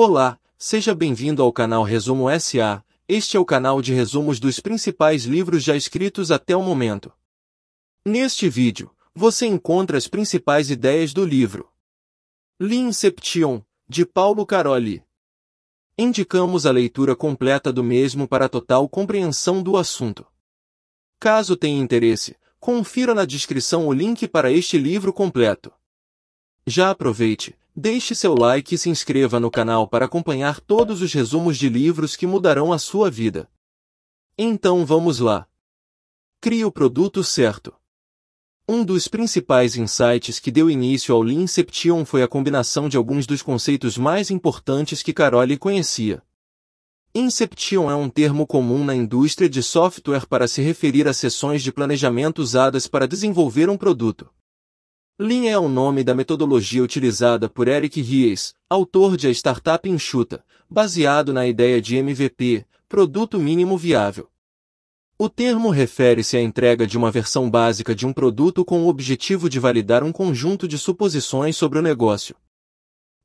Olá, seja bem-vindo ao canal Resumo SA. Este é o canal de resumos dos principais livros já escritos até o momento. Neste vídeo, você encontra as principais ideias do livro Lean Inception, de Paulo Caroli. Indicamos a leitura completa do mesmo para total compreensão do assunto. Caso tenha interesse, confira na descrição o link para este livro completo. Já aproveite, Deixe seu like e se inscreva no canal para acompanhar todos os resumos de livros que mudarão a sua vida. Então vamos lá. Crie o produto certo. Um dos principais insights que deu início ao Lean Inception foi a combinação de alguns dos conceitos mais importantes que Carole conhecia. Inception é um termo comum na indústria de software para se referir a sessões de planejamento usadas para desenvolver um produto. Lean é o nome da metodologia utilizada por Eric Ries, autor de A Startup Enxuta, baseado na ideia de MVP, Produto Mínimo Viável. O termo refere-se à entrega de uma versão básica de um produto com o objetivo de validar um conjunto de suposições sobre o negócio.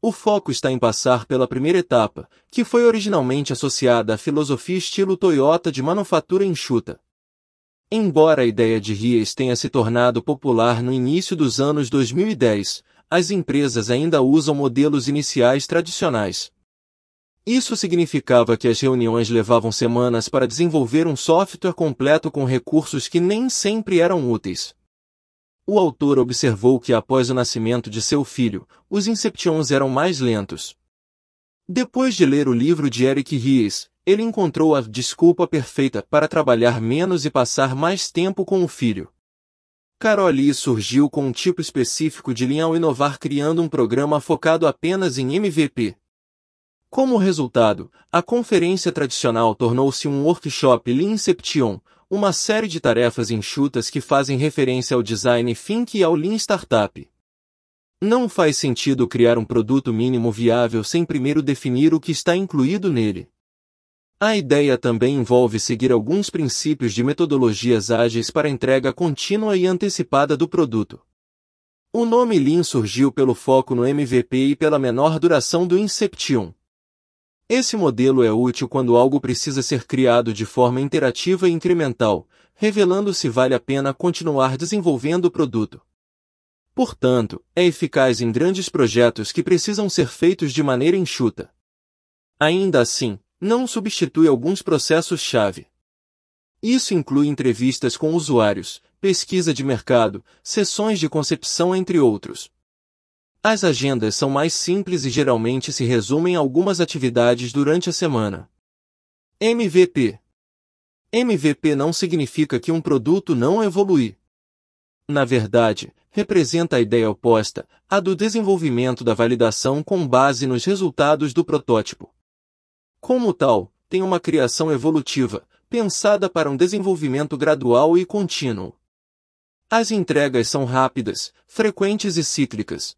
O foco está em passar pela primeira etapa, que foi originalmente associada à filosofia estilo Toyota de manufatura enxuta, Embora a ideia de RIAs tenha se tornado popular no início dos anos 2010, as empresas ainda usam modelos iniciais tradicionais. Isso significava que as reuniões levavam semanas para desenvolver um software completo com recursos que nem sempre eram úteis. O autor observou que após o nascimento de seu filho, os Inceptions eram mais lentos. Depois de ler o livro de Eric Ries, ele encontrou a desculpa perfeita para trabalhar menos e passar mais tempo com o filho. Caroli surgiu com um tipo específico de linha ao inovar criando um programa focado apenas em MVP. Como resultado, a conferência tradicional tornou-se um workshop Leanception, Inception, uma série de tarefas enxutas que fazem referência ao design think e ao Lean Startup. Não faz sentido criar um produto mínimo viável sem primeiro definir o que está incluído nele. A ideia também envolve seguir alguns princípios de metodologias ágeis para entrega contínua e antecipada do produto. O nome Lean surgiu pelo foco no MVP e pela menor duração do Inception. Esse modelo é útil quando algo precisa ser criado de forma interativa e incremental, revelando se vale a pena continuar desenvolvendo o produto. Portanto, é eficaz em grandes projetos que precisam ser feitos de maneira enxuta. Ainda assim, não substitui alguns processos-chave. Isso inclui entrevistas com usuários, pesquisa de mercado, sessões de concepção, entre outros. As agendas são mais simples e geralmente se resumem a algumas atividades durante a semana. MVP MVP não significa que um produto não evolui. Na verdade, representa a ideia oposta à do desenvolvimento da validação com base nos resultados do protótipo. Como tal, tem uma criação evolutiva, pensada para um desenvolvimento gradual e contínuo. As entregas são rápidas, frequentes e cíclicas.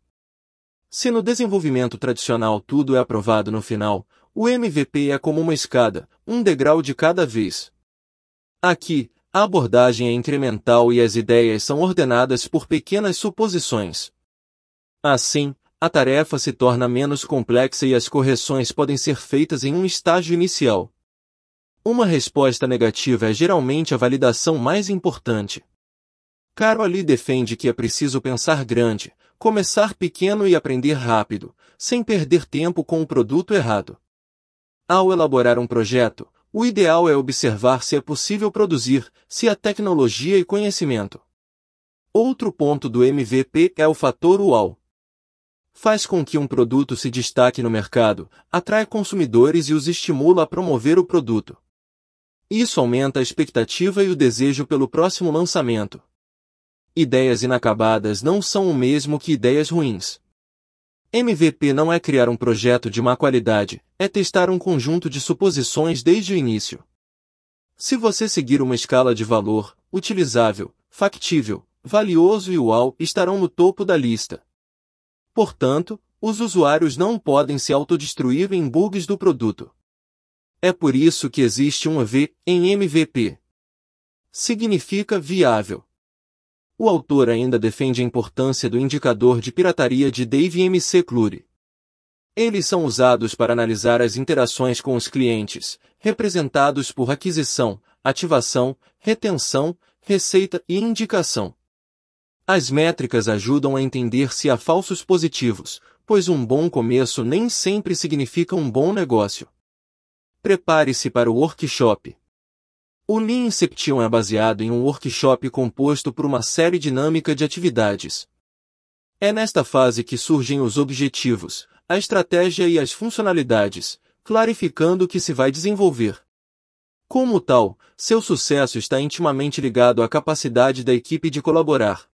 Se no desenvolvimento tradicional tudo é aprovado no final, o MVP é como uma escada, um degrau de cada vez. Aqui, a abordagem é incremental e as ideias são ordenadas por pequenas suposições. Assim, a tarefa se torna menos complexa e as correções podem ser feitas em um estágio inicial. Uma resposta negativa é geralmente a validação mais importante. Caroli defende que é preciso pensar grande, começar pequeno e aprender rápido, sem perder tempo com o produto errado. Ao elaborar um projeto, o ideal é observar se é possível produzir, se há tecnologia e conhecimento. Outro ponto do MVP é o fator UAU faz com que um produto se destaque no mercado, atrai consumidores e os estimula a promover o produto. Isso aumenta a expectativa e o desejo pelo próximo lançamento. Ideias inacabadas não são o mesmo que ideias ruins. MVP não é criar um projeto de má qualidade, é testar um conjunto de suposições desde o início. Se você seguir uma escala de valor, utilizável, factível, valioso e UAU estarão no topo da lista, Portanto, os usuários não podem se autodestruir em bugs do produto. É por isso que existe um AV em MVP. Significa viável. O autor ainda defende a importância do indicador de pirataria de Dave M.C. Clure. Eles são usados para analisar as interações com os clientes, representados por aquisição, ativação, retenção, receita e indicação. As métricas ajudam a entender se há falsos positivos, pois um bom começo nem sempre significa um bom negócio. Prepare-se para o workshop. O Lean Inception é baseado em um workshop composto por uma série dinâmica de atividades. É nesta fase que surgem os objetivos, a estratégia e as funcionalidades, clarificando o que se vai desenvolver. Como tal, seu sucesso está intimamente ligado à capacidade da equipe de colaborar.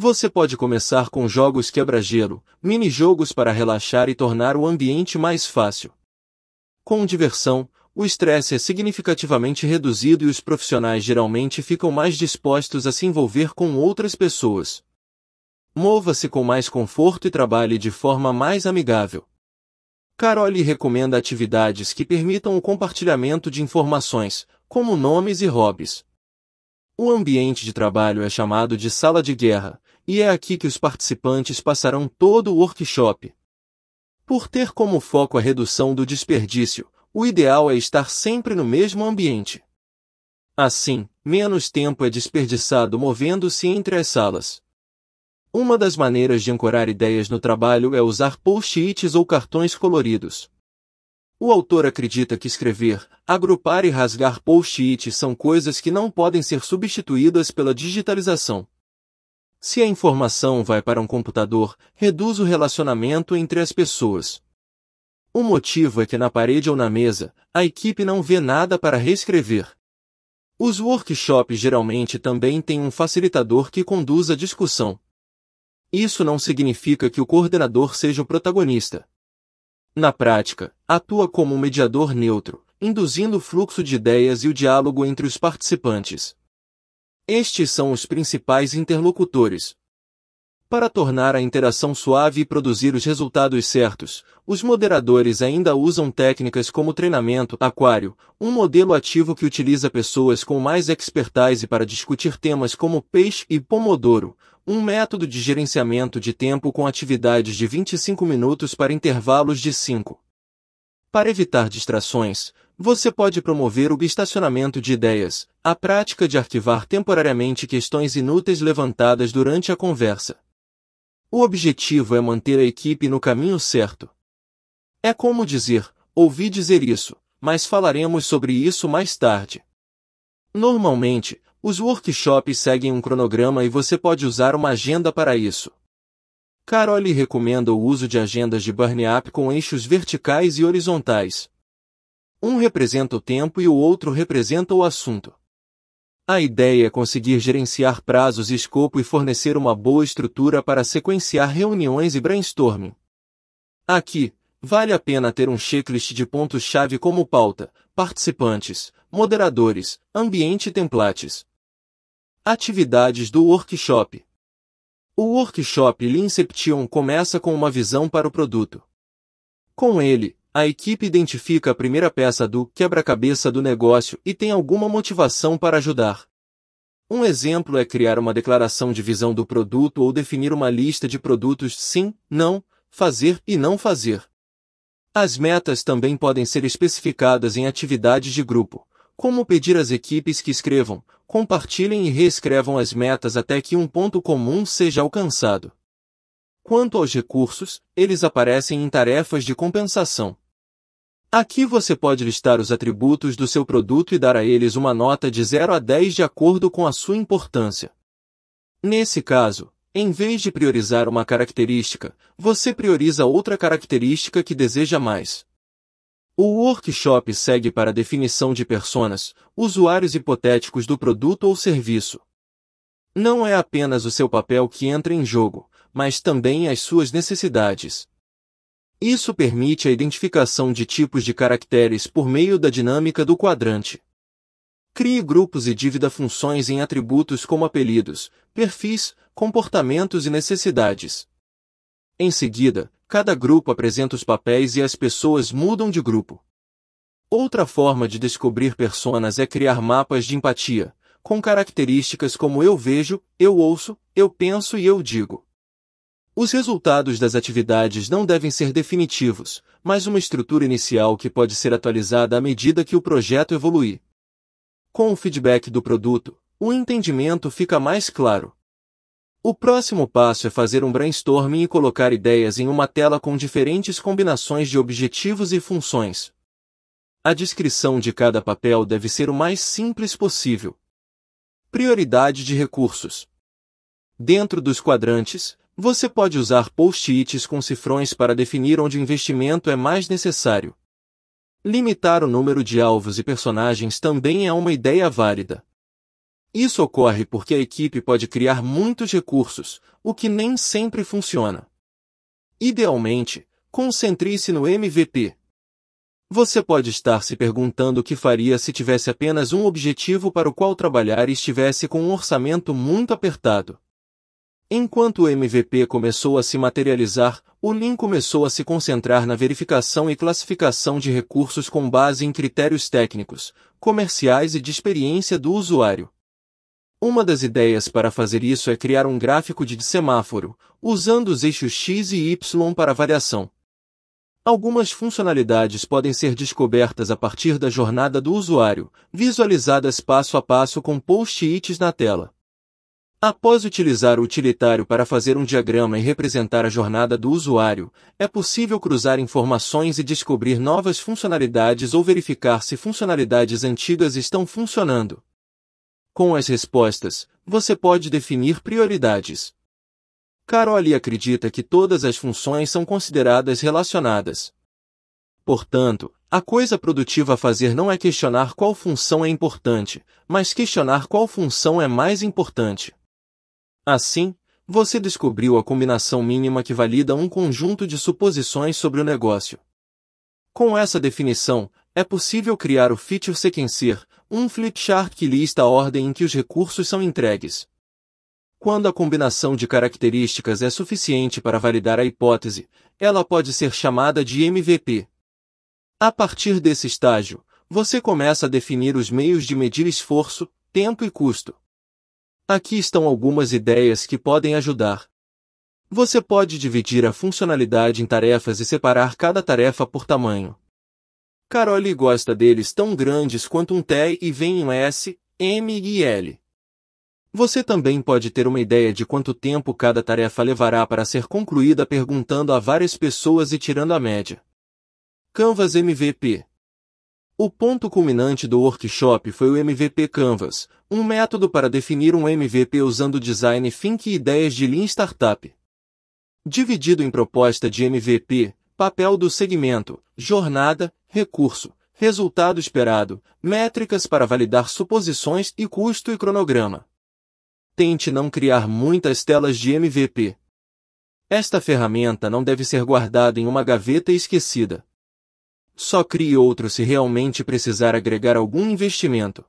Você pode começar com jogos quebra-gelo, mini-jogos para relaxar e tornar o ambiente mais fácil. Com diversão, o estresse é significativamente reduzido e os profissionais geralmente ficam mais dispostos a se envolver com outras pessoas. Mova-se com mais conforto e trabalhe de forma mais amigável. Caroli recomenda atividades que permitam o compartilhamento de informações, como nomes e hobbies. O ambiente de trabalho é chamado de sala de guerra, e é aqui que os participantes passarão todo o workshop. Por ter como foco a redução do desperdício, o ideal é estar sempre no mesmo ambiente. Assim, menos tempo é desperdiçado movendo-se entre as salas. Uma das maneiras de ancorar ideias no trabalho é usar post-its ou cartões coloridos. O autor acredita que escrever, agrupar e rasgar post-its são coisas que não podem ser substituídas pela digitalização. Se a informação vai para um computador, reduz o relacionamento entre as pessoas. O motivo é que na parede ou na mesa, a equipe não vê nada para reescrever. Os workshops geralmente também têm um facilitador que conduz a discussão. Isso não significa que o coordenador seja o protagonista. Na prática, atua como um mediador neutro, induzindo o fluxo de ideias e o diálogo entre os participantes. Estes são os principais interlocutores. Para tornar a interação suave e produzir os resultados certos, os moderadores ainda usam técnicas como treinamento aquário, um modelo ativo que utiliza pessoas com mais expertise para discutir temas como peixe e pomodoro, um método de gerenciamento de tempo com atividades de 25 minutos para intervalos de 5. Para evitar distrações, você pode promover o estacionamento de ideias, a prática de arquivar temporariamente questões inúteis levantadas durante a conversa. O objetivo é manter a equipe no caminho certo. É como dizer, ouvi dizer isso, mas falaremos sobre isso mais tarde. Normalmente, os workshops seguem um cronograma e você pode usar uma agenda para isso. Carole recomenda o uso de agendas de Burn Up com eixos verticais e horizontais, um representa o tempo e o outro representa o assunto. A ideia é conseguir gerenciar prazos e escopo e fornecer uma boa estrutura para sequenciar reuniões e brainstorming. Aqui, vale a pena ter um checklist de pontos-chave como pauta, participantes, moderadores, ambiente e templates. Atividades do workshop. O workshop Lean Inception começa com uma visão para o produto. Com ele, a equipe identifica a primeira peça do quebra-cabeça do negócio e tem alguma motivação para ajudar. Um exemplo é criar uma declaração de visão do produto ou definir uma lista de produtos sim, não, fazer e não fazer. As metas também podem ser especificadas em atividades de grupo, como pedir às equipes que escrevam, compartilhem e reescrevam as metas até que um ponto comum seja alcançado. Quanto aos recursos, eles aparecem em tarefas de compensação. Aqui você pode listar os atributos do seu produto e dar a eles uma nota de 0 a 10 de acordo com a sua importância. Nesse caso, em vez de priorizar uma característica, você prioriza outra característica que deseja mais. O workshop segue para a definição de personas, usuários hipotéticos do produto ou serviço. Não é apenas o seu papel que entra em jogo, mas também as suas necessidades. Isso permite a identificação de tipos de caracteres por meio da dinâmica do quadrante. Crie grupos e divida funções em atributos como apelidos, perfis, comportamentos e necessidades. Em seguida, cada grupo apresenta os papéis e as pessoas mudam de grupo. Outra forma de descobrir personas é criar mapas de empatia, com características como eu vejo, eu ouço, eu penso e eu digo. Os resultados das atividades não devem ser definitivos, mas uma estrutura inicial que pode ser atualizada à medida que o projeto evoluir. Com o feedback do produto, o entendimento fica mais claro. O próximo passo é fazer um brainstorming e colocar ideias em uma tela com diferentes combinações de objetivos e funções. A descrição de cada papel deve ser o mais simples possível. Prioridade de recursos. Dentro dos quadrantes, você pode usar post-its com cifrões para definir onde o investimento é mais necessário. Limitar o número de alvos e personagens também é uma ideia válida. Isso ocorre porque a equipe pode criar muitos recursos, o que nem sempre funciona. Idealmente, concentre-se no MVP. Você pode estar se perguntando o que faria se tivesse apenas um objetivo para o qual trabalhar e estivesse com um orçamento muito apertado. Enquanto o MVP começou a se materializar, o Lean começou a se concentrar na verificação e classificação de recursos com base em critérios técnicos, comerciais e de experiência do usuário. Uma das ideias para fazer isso é criar um gráfico de semáforo, usando os eixos X e Y para variação. Algumas funcionalidades podem ser descobertas a partir da jornada do usuário, visualizadas passo a passo com post-its na tela. Após utilizar o utilitário para fazer um diagrama e representar a jornada do usuário, é possível cruzar informações e descobrir novas funcionalidades ou verificar se funcionalidades antigas estão funcionando. Com as respostas, você pode definir prioridades. Caroli acredita que todas as funções são consideradas relacionadas. Portanto, a coisa produtiva a fazer não é questionar qual função é importante, mas questionar qual função é mais importante. Assim, você descobriu a combinação mínima que valida um conjunto de suposições sobre o negócio. Com essa definição, é possível criar o feature sequencer, um flipchart que lista a ordem em que os recursos são entregues. Quando a combinação de características é suficiente para validar a hipótese, ela pode ser chamada de MVP. A partir desse estágio, você começa a definir os meios de medir esforço, tempo e custo. Aqui estão algumas ideias que podem ajudar. Você pode dividir a funcionalidade em tarefas e separar cada tarefa por tamanho. Carole gosta deles tão grandes quanto um T e vem em S, M e L. Você também pode ter uma ideia de quanto tempo cada tarefa levará para ser concluída perguntando a várias pessoas e tirando a média. Canvas MVP o ponto culminante do workshop foi o MVP Canvas, um método para definir um MVP usando design thinking e ideias de Lean Startup. Dividido em proposta de MVP, papel do segmento, jornada, recurso, resultado esperado, métricas para validar suposições e custo e cronograma. Tente não criar muitas telas de MVP. Esta ferramenta não deve ser guardada em uma gaveta esquecida. Só crie outro se realmente precisar agregar algum investimento.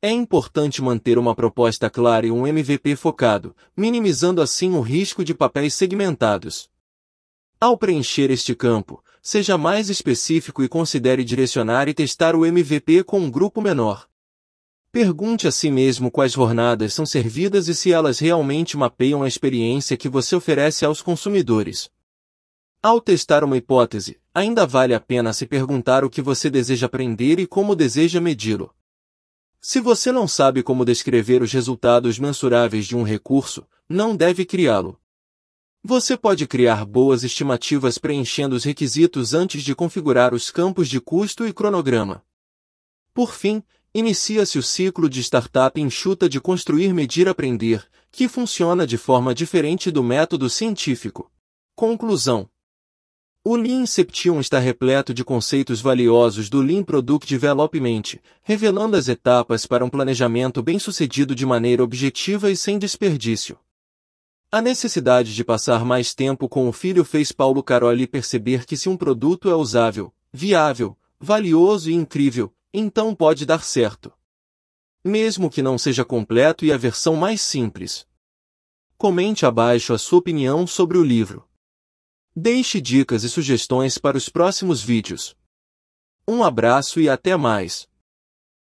É importante manter uma proposta clara e um MVP focado, minimizando assim o risco de papéis segmentados. Ao preencher este campo, seja mais específico e considere direcionar e testar o MVP com um grupo menor. Pergunte a si mesmo quais jornadas são servidas e se elas realmente mapeiam a experiência que você oferece aos consumidores. Ao testar uma hipótese, ainda vale a pena se perguntar o que você deseja aprender e como deseja medi-lo. Se você não sabe como descrever os resultados mensuráveis de um recurso, não deve criá-lo. Você pode criar boas estimativas preenchendo os requisitos antes de configurar os campos de custo e cronograma. Por fim, inicia-se o ciclo de startup enxuta de construir, medir, aprender, que funciona de forma diferente do método científico. Conclusão o Lean Inception está repleto de conceitos valiosos do Lean Product Development, revelando as etapas para um planejamento bem-sucedido de maneira objetiva e sem desperdício. A necessidade de passar mais tempo com o filho fez Paulo Caroli perceber que se um produto é usável, viável, valioso e incrível, então pode dar certo. Mesmo que não seja completo e a versão mais simples. Comente abaixo a sua opinião sobre o livro. Deixe dicas e sugestões para os próximos vídeos. Um abraço e até mais!